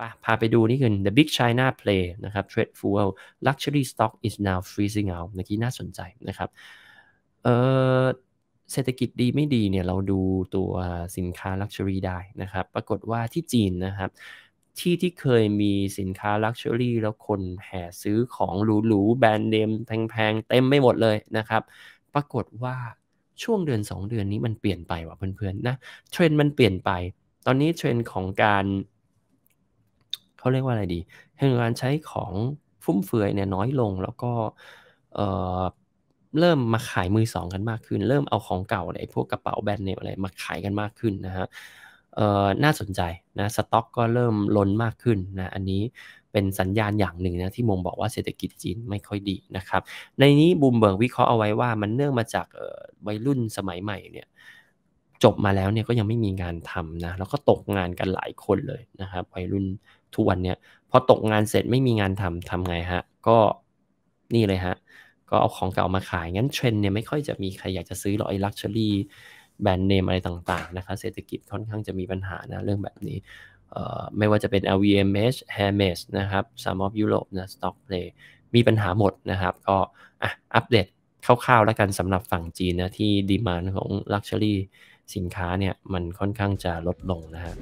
ปพาไปดูนี่คือ The Big China Play นะครับ Trade Fuel Luxury Stock is now freezing out เมื่อกี้น่าสนใจนะครับ เออเศรษฐกิจดีไม่ดีเนี่ย เราดูตัวสินค้าลักชัวรี่ได้นะครับ ปรากฏว่าที่จีนนะครับ ที่ที่เคยมีสินค้าลักชัวรี่แล้วคนแห่ซื้อของ หรูๆแบรนด์เนมแพงๆ เต็มไม่หมดเลยนะครับ ปรากฏว่าช่วงเดือน 2 เดือนนี้มันเปลี่ยนไปว่ะเพื่อนๆนะ เทรนด์มันเปลี่ยนไป ตอนนี้เทรนด์ของการเขาเรียกว่าอะไรดีให้การใช้ของฟุ่มเฟือยเนี่ยน้อยลงแล้วก็เเริ่มมาขายมือสองกันมากขึ้น เริ่มเอาของเก่าอะไรพวกกระเป๋าแบรนด์เนมอะไรมาขายกันมากขึ้นนะฮะน่าสนใจนะสต็อกก็เริ่มล้นมากขึ้นนะอันนี้เป็นสัญญาณอย่างหนึ่งนะที่มงบอกว่าเศรษฐกิจจีนไม่ค่อยดีนะครับในนี้บูมเบิร์กวิเคราะห์เอาไว้ว่ามันเนื่องมาจากวัยรุ่นสมัยใหม่เนี่ยจบมาแล้วเนี่ยก็ยังไม่มีงานทำนะแล้วก็ตกงานกันหลายคนเลยนะครับวัยรุ่นทุกวันเนี่ยพอตกงานเสร็จไม่มีงานทำทำไงฮะ ก็นี่เลยฮะ ก็เอาของเก่ามาขาย งั้นเทรนเนี่ย ไม่ค่อยจะมีใครอยากจะซื้อหรอกไอ้ลักชัวรี่แบรนด์เนมอะไรต่างๆนะคะเศรษฐกิจค่อนข้างจะมีปัญหานะ เรื่องแบบนี้ ไม่ว่าจะเป็น LVMH Hermes นะครับ Some of Europe นะ Stock Play มีปัญหาหมดนะครับ ก็อัปเดตคร่าวๆแล้วกันสำหรับฝั่งจีนนะที่ดีมานของลักชัวรี่สินค้าเนี่ยมันค่อนข้างจะลดลงนะครับ